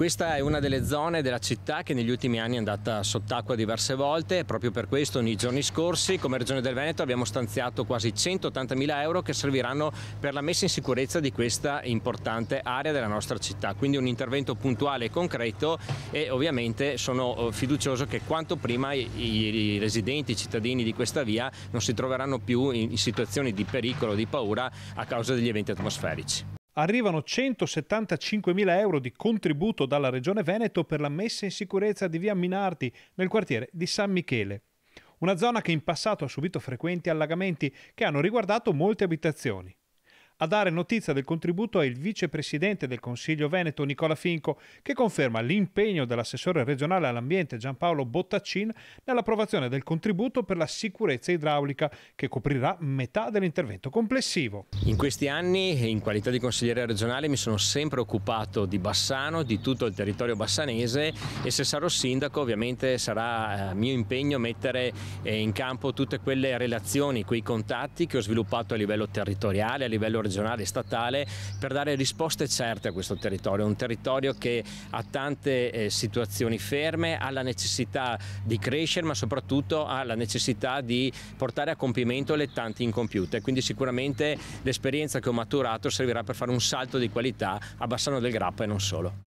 Questa è una delle zone della città che negli ultimi anni è andata sott'acqua diverse volte e proprio per questo nei giorni scorsi come Regione del Veneto abbiamo stanziato quasi 180 mila euro che serviranno per la messa in sicurezza di questa importante area della nostra città. Quindi un intervento puntuale e concreto e ovviamente sono oh, fiducioso che quanto prima i, residenti, i cittadini di questa via non si troveranno più in situazioni di pericolo, di paura a causa degli eventi atmosferici. Arrivano 175.000 euro di contributo dalla Regione Veneto per la messa in sicurezza di via Minardi nel quartiere di San Michele, una zona che in passato ha subito frequenti allagamenti che hanno riguardato molte abitazioni. A dare notizia del contributo è il vicepresidente del Consiglio Veneto Nicola Finco, che conferma l'impegno dell'assessore regionale all'ambiente Giampaolo Bottaccin nell'approvazione del contributo per la sicurezza idraulica, che coprirà metà dell'intervento complessivo. In questi anni, in qualità di consigliere regionale, mi sono sempre occupato di Bassano, di tutto il territorio bassanese e se sarò sindaco ovviamente sarà eh, mio impegno mettere eh, in campo tutte quelle relazioni, quei contatti che ho sviluppato a livello territoriale, a livello regionale regionale e statale per dare risposte certe a questo territorio, un territorio che ha tante eh, situazioni ferme, ha la necessità di crescere ma soprattutto ha la necessità di portare a compimento le tante incompiute, quindi sicuramente l'esperienza che ho maturato servirà per fare un salto di qualità a Bassano del Grappa e non solo.